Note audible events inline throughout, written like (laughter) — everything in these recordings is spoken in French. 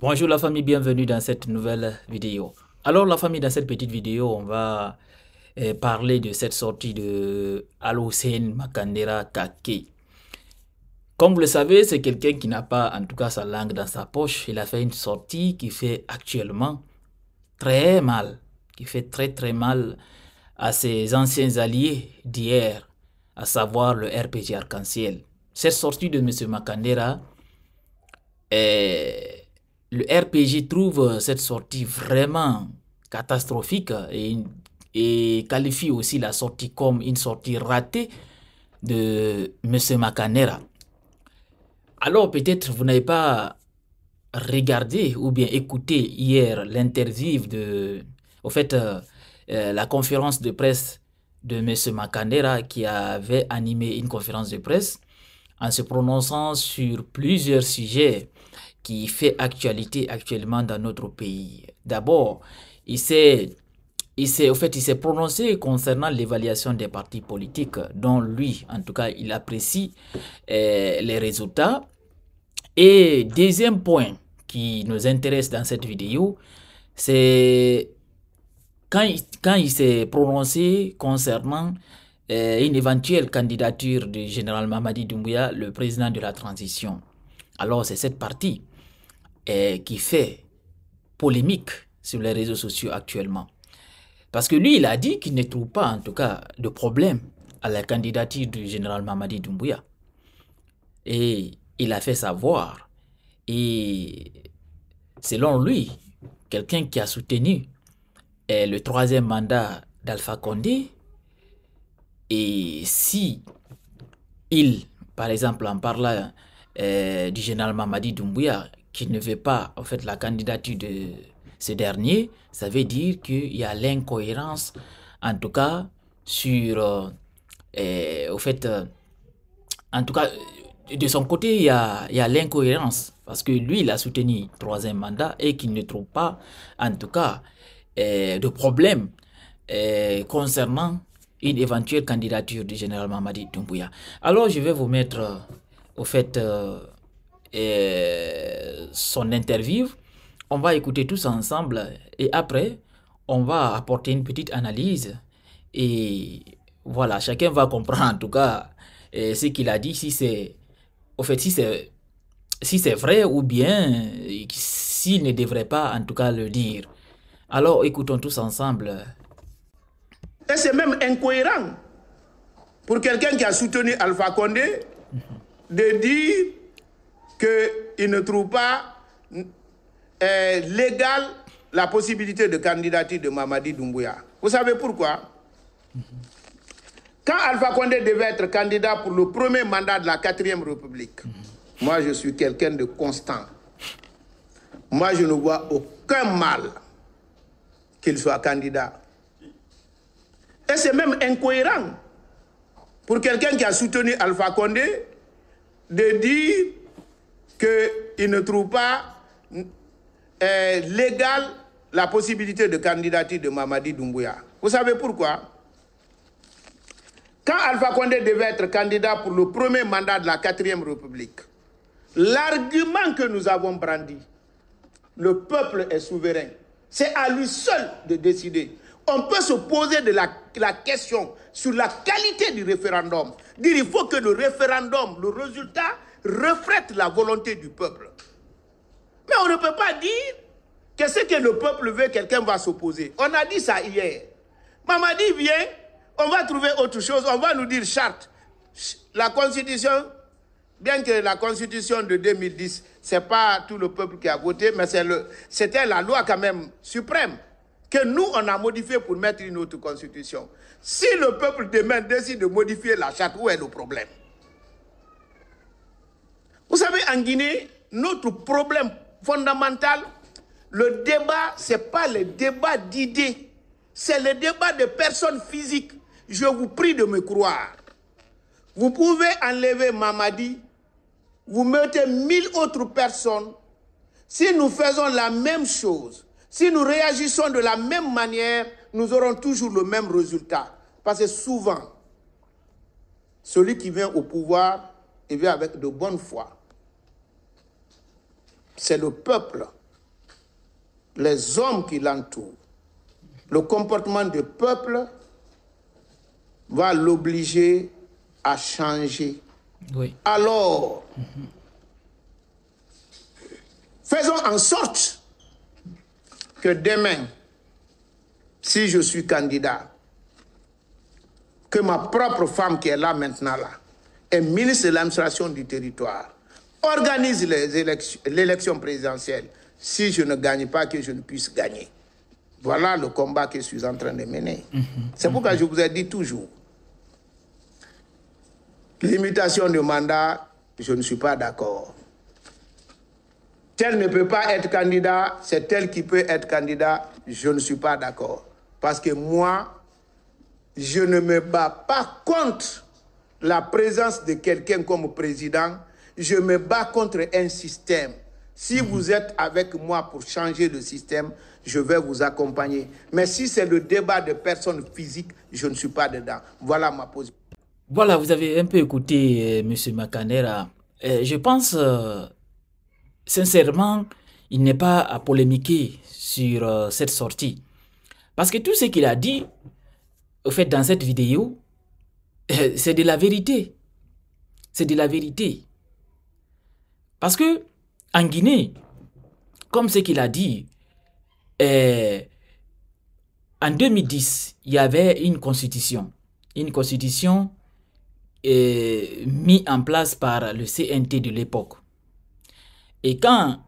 Bonjour la famille, bienvenue dans cette nouvelle vidéo. Alors la famille, dans cette petite vidéo, on va euh, parler de cette sortie de Alocène Makandera Kake. Comme vous le savez, c'est quelqu'un qui n'a pas en tout cas sa langue dans sa poche. Il a fait une sortie qui fait actuellement très mal, qui fait très très mal à ses anciens alliés d'hier, à savoir le RPG Arc-en-Ciel. Cette sortie de M. Makandera est RPG trouve euh, cette sortie vraiment catastrophique euh, et, qualifie aussi la sortie comme une sortie ratée de M. Macanera. Alors peut-être vous n'avez pas regardé ou bien écouté hier l'interview de... Au fait, euh, la conférence de presse de M. Macanera qui avait animé une conférence de presse en se prononçant sur plusieurs sujets qui fait actualité actuellement dans notre pays. D'abord, il s'est il s'est au fait il s'est prononcé concernant l'évaluation des partis politiques dont lui en tout cas il apprécie euh, les résultats et deuxième point qui nous intéresse dans cette vidéo c'est quand, il s'est prononcé concernant euh, une éventuelle candidature du général Mamadi Doumbouya le président de la transition alors c'est cette partie qui fait polémique sur les réseaux sociaux actuellement. Parce que lui, il a dit qu'il ne trouve pas, en tout cas, de problème à la candidature du général Mamadi Doumbouya. Et il a fait savoir. Et selon lui, quelqu'un qui a soutenu eh, le troisième mandat d'Alpha Condé, et si il, par exemple, en parlant eh, du général Mamadi Doumbouya, qui ne veut pas en fait, la candidature de ce dernier, ça veut dire qu'il y a l'incohérence, en tout cas, sur. Euh, eh, au fait, euh, en tout cas, euh, de son côté, il y a, l'incohérence. Parce que lui, il a soutenu troisième mandat et qu'il ne trouve pas, en tout cas, eh, de problème eh, concernant une éventuelle candidature du général Mamadi Doumbouya. Alors, je vais vous mettre, au fait, euh, son interview. On va écouter tous ensemble et après, on va apporter une petite analyse et voilà, chacun va comprendre en tout cas euh, ce qu'il a dit, si c'est au fait si c'est si c'est vrai ou bien s'il ne devrait pas en tout cas le dire. Alors écoutons tous ensemble. Et c'est même incohérent pour quelqu'un qui a soutenu Alpha Condé de dire ne trouve pas euh, légal la possibilité de candidature de Mamadi Doumbouya. Vous savez pourquoi Quand Alpha Condé devait être candidat pour le premier mandat de la 4 e République, moi je suis quelqu'un de constant. Moi je ne vois aucun mal qu'il soit candidat. Et c'est même incohérent pour quelqu'un qui a soutenu Alpha Condé de dire il ne trouve pas euh, légal la possibilité de candidature de Mamadi Doumbouya. Vous savez pourquoi Quand Alpha Condé devait être candidat pour le premier mandat de la 4 e République, l'argument que nous avons brandi, le peuple est souverain. C'est à lui seul de décider. On peut se poser de la, la question sur la qualité du référendum. Dire il faut que le référendum, le résultat reflète la volonté du peuple. Mais on ne peut pas dire que ce que le peuple veut, quelqu'un va s'opposer. On a dit ça hier. dit, viens, on va trouver autre chose, on va nous dire charte. La constitution, bien que la constitution de 2010, ce n'est pas tout le peuple qui a voté, mais c'était la loi quand même suprême que nous, on a modifié pour mettre une autre constitution. Si le peuple demain décide de modifier la charte, où est le problème vous savez, en Guinée, notre problème fondamental, le débat, ce n'est pas le débat d'idées, c'est le débat de personnes physiques. Je vous prie de me croire. Vous pouvez enlever Mamadi, vous mettez mille autres personnes. Si nous faisons la même chose, si nous réagissons de la même manière, nous aurons toujours le même résultat. Parce que souvent, celui qui vient au pouvoir, il vient avec de bonnes foi c'est le peuple, les hommes qui l'entourent. Le comportement du peuple va l'obliger à changer. Alors, faisons en sorte que demain, si je suis candidat, que ma propre femme qui est là maintenant, là, est ministre de l'administration du territoire, organise l'élection présidentielle si je ne gagne pas, que je ne puisse gagner. Voilà le combat que je suis en train de mener. Mhm. C'est pourquoi mhm. je vous ai dit toujours, limitation du mandat, je ne suis pas d'accord. Tel ne peut pas être candidat, c'est tel qui peut être candidat, je ne suis pas d'accord. Parce que moi, je ne me bats pas contre la présence de quelqu'un comme président je me bats contre un système. Si mhm. vous êtes avec moi pour changer le système, je vais vous accompagner. Mais si c'est le débat de personnes physiques, je ne suis pas dedans. Voilà ma position. Voilà, vous avez un peu écouté euh, Monsieur M. Macanera. Euh, je pense, euh, sincèrement, il n'est pas à polémiquer sur cette sortie. Parce que tout ce qu'il a dit, au fait, dans cette vidéo, (laughs) c'est de la vérité. C'est de la vérité. Parce que en Guinée, comme ce qu'il a dit, eh, en 2010, il y avait une constitution. Une constitution eh, mise en place par le CNT de l'époque. Et quand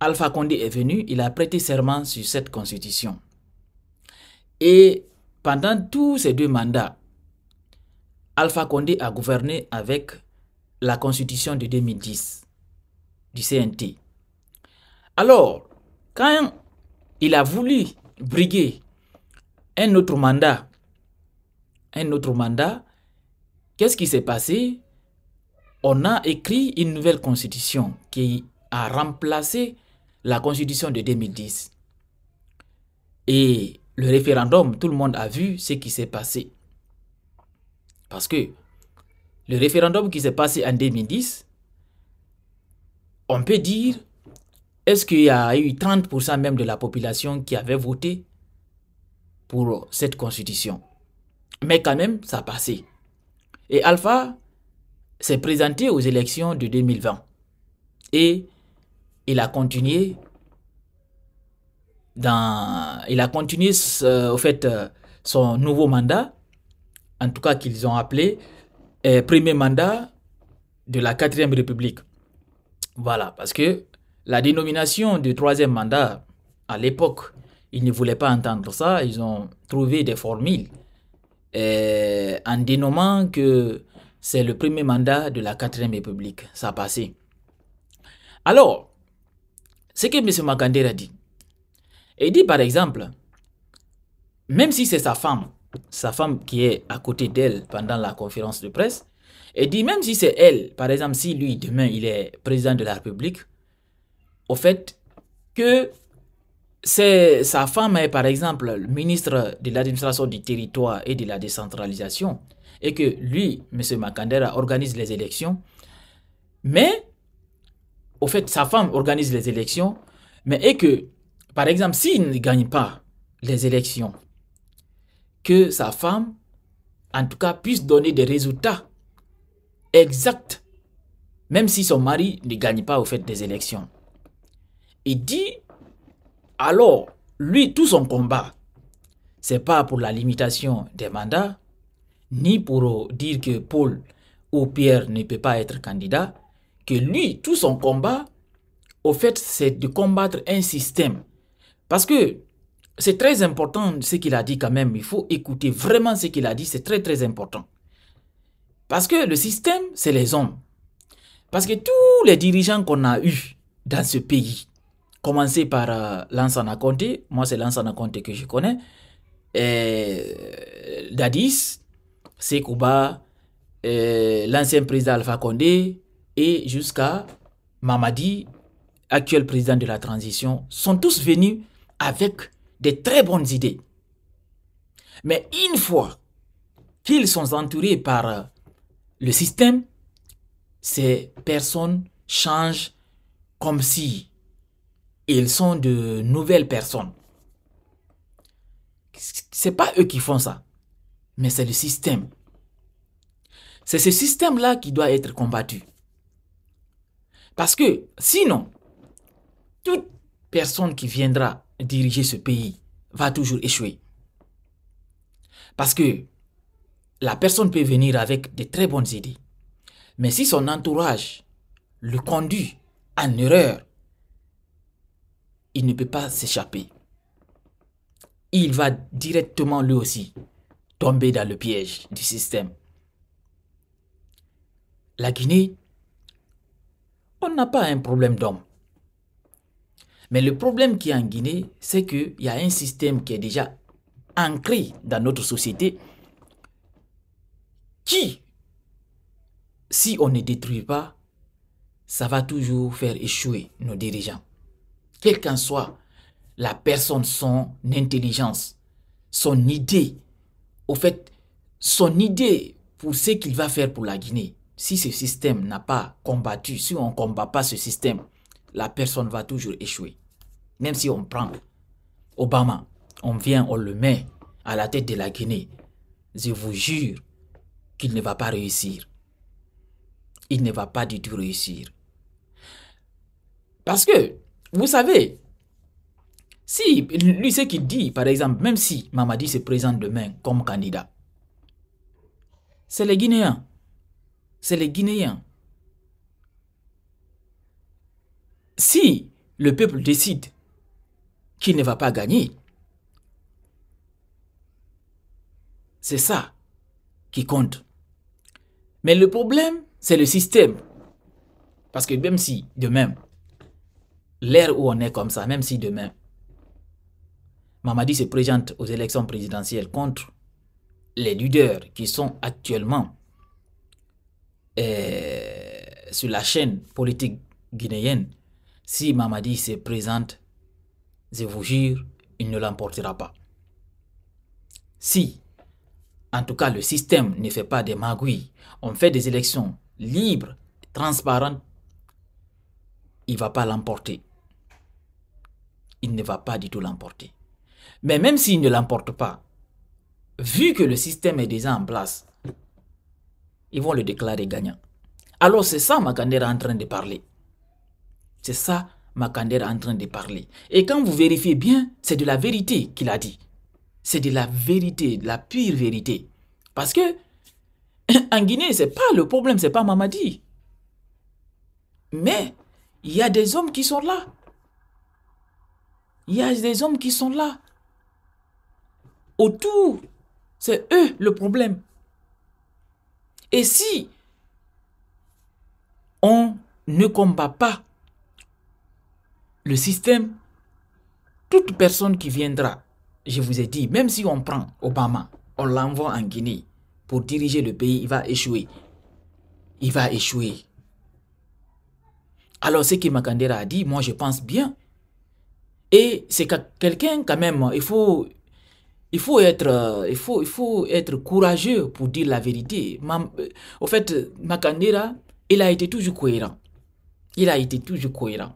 Alpha Condé est venu, il a prêté serment sur cette constitution. Et pendant tous ces deux mandats, Alpha Condé a gouverné avec la constitution de 2010 du CNT. Alors, quand il a voulu briguer un autre mandat, un autre mandat, qu'est-ce qui s'est passé On a écrit une nouvelle constitution qui a remplacé la constitution de 2010. Et le référendum, tout le monde a vu ce qui s'est passé. Parce que le référendum qui s'est passé en 2010, on peut dire, est-ce qu'il y a eu 30% même de la population qui avait voté pour cette constitution Mais quand même, ça a passé. Et Alpha s'est présenté aux élections de 2020. Et il a continué dans, il a continué euh, au fait euh, son nouveau mandat, en tout cas qu'ils ont appelé premier mandat de la 4 quatrième république. Voilà, parce que la dénomination du troisième mandat, à l'époque, ils ne voulaient pas entendre ça. Ils ont trouvé des formules euh, en dénommant que c'est le premier mandat de la 4ème république. Ça a passé. Alors, ce que M. Magandera dit, il dit par exemple, même si c'est sa femme sa femme qui est à côté d'elle pendant la conférence de presse et dit même si c'est elle, par exemple, si lui demain il est président de la République, au fait que c'est sa femme est par exemple ministre de l'administration du territoire et de la décentralisation et que lui, M. Makandera, organise les élections, mais au fait sa femme organise les élections, mais et que par exemple s'il ne gagne pas les élections, que sa femme, en tout cas, puisse donner des résultats exacts, même si son mari ne gagne pas au fait des élections. Il dit, alors, lui, tout son combat, c'est pas pour la limitation des mandats, ni pour dire que Paul ou Pierre ne peut pas être candidat, que lui, tout son combat, au fait, c'est de combattre un système. Parce que c'est très important ce qu'il a dit quand même. Il faut écouter vraiment ce qu'il a dit. C'est très très important. Parce que le système, c'est les hommes. Parce que tous les dirigeants qu'on a eus dans ce pays, commencé par euh, Lansana Conté, moi c'est Lansana Conté que je connais, euh, Dadis, Sekouba, euh, l'ancien président Alpha Condé et jusqu'à Mamadi, actuel président de la transition, sont tous venus avec des très bonnes idées. Mais une fois qu'ils sont entourés par euh, le système, ces personnes changent comme si ils sont de nouvelles personnes. Ce C'est pas eux qui font ça, mais c'est le système. C'est ce système-là qui doit être combattu. Parce que sinon, toute personne qui viendra diriger ce pays va toujours échouer. Parce que la personne peut venir avec de très bonnes idées. Mais si son entourage le conduit en erreur, il ne peut pas s'échapper. Il va directement lui aussi tomber dans le piège du système. La Guinée, on n'a pas un problème d'homme. Mais le problème qui est en Guinée, c'est qu'il y a un système qui est déjà ancré dans notre société qui, si on ne détruit pas, ça va toujours faire échouer nos dirigeants. Quelle qu'en soit la personne, son intelligence, son idée, au fait, son idée pour ce qu'il va faire pour la Guinée, si ce système n'a pas combattu, si on ne combat pas ce système, la personne va toujours échouer. Même si on prend Obama, on vient, on le met à la tête de la Guinée, je vous jure qu'il ne va pas réussir. Il ne va pas du tout réussir. Parce que, vous savez, si lui ce qu'il dit, par exemple, même si Mamadi se présente demain comme candidat, c'est les Guinéens. C'est les Guinéens. Si le peuple décide qui ne va pas gagner. C'est ça qui compte. Mais le problème, c'est le système. Parce que même si demain, l'ère où on est comme ça, même si demain, Mamadi se présente aux élections présidentielles contre les leaders qui sont actuellement euh, sur la chaîne politique guinéenne, si Mamadi se présente je vous jure, il ne l'emportera pas. Si, en tout cas, le système ne fait pas des magouilles, on fait des élections libres, transparentes, il ne va pas l'emporter. Il ne va pas du tout l'emporter. Mais même s'il ne l'emporte pas, vu que le système est déjà en place, ils vont le déclarer gagnant. Alors c'est ça Makandera en train de parler. C'est ça Makander en train de parler. Et quand vous vérifiez bien, c'est de la vérité qu'il a dit. C'est de la vérité, de la pure vérité. Parce que (coughs) en Guinée, c'est pas le problème, c'est pas Mamadi. Mais il y a des hommes qui sont là. Il y a des hommes qui sont là. Autour, c'est eux le problème. Et si on ne combat pas le système, toute personne qui viendra, je vous ai dit, même si on prend Obama, on l'envoie en Guinée pour diriger le pays, il va échouer. Il va échouer. Alors ce que Makandera a dit, moi je pense bien. Et c'est quelqu'un quand même, il faut, il, faut être, euh, il, faut, il faut être courageux pour dire la vérité. Euh, au fait, Makandera, il a été toujours cohérent. Il a été toujours cohérent.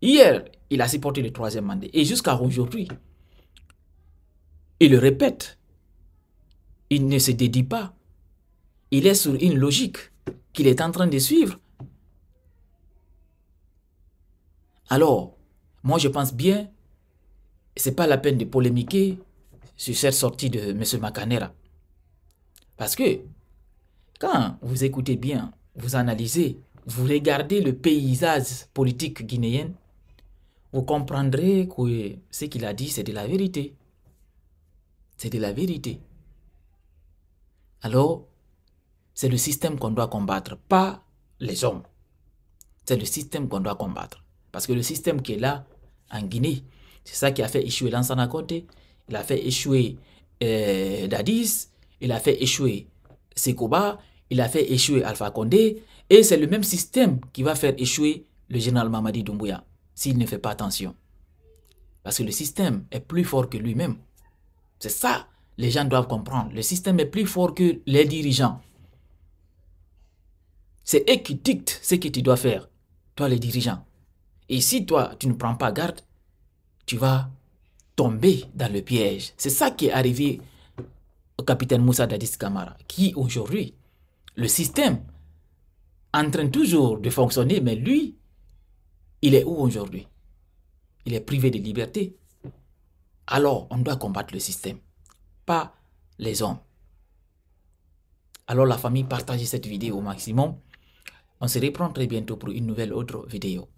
Hier, il a supporté le troisième mandat. Et jusqu'à aujourd'hui, il le répète. Il ne se dédie pas. Il est sur une logique qu'il est en train de suivre. Alors, moi je pense bien, c'est pas la peine de polémiquer sur cette sortie de M. Macanera. Parce que, quand vous écoutez bien, vous analysez, vous regardez le paysage politique guinéen, vous comprendrez que ce qu'il a dit, c'est de la vérité. C'est de la vérité. Alors, c'est le système qu'on doit combattre, pas les hommes. C'est le système qu'on doit combattre. Parce que le système qui est là, en Guinée, c'est ça qui a fait échouer Lansana Conté, il a fait échouer euh, Dadis, il a fait échouer Sekoba, il a fait échouer Alpha Condé, et c'est le même système qui va faire échouer le général Mamadi Doumbouya, s'il ne fait pas attention. Parce que le système est plus fort que lui-même. C'est ça, les gens doivent comprendre. Le système est plus fort que les dirigeants. C'est eux qui dictent ce que tu dois faire, toi les dirigeants. Et si toi, tu ne prends pas garde, tu vas tomber dans le piège. C'est ça qui est arrivé au capitaine Moussa Dadis Kamara, qui aujourd'hui le système en train toujours de fonctionner, mais lui, il est où aujourd'hui Il est privé de liberté. Alors, on doit combattre le système, pas les hommes. Alors, la famille, partagez cette vidéo au maximum. On se reprend très bientôt pour une nouvelle autre vidéo.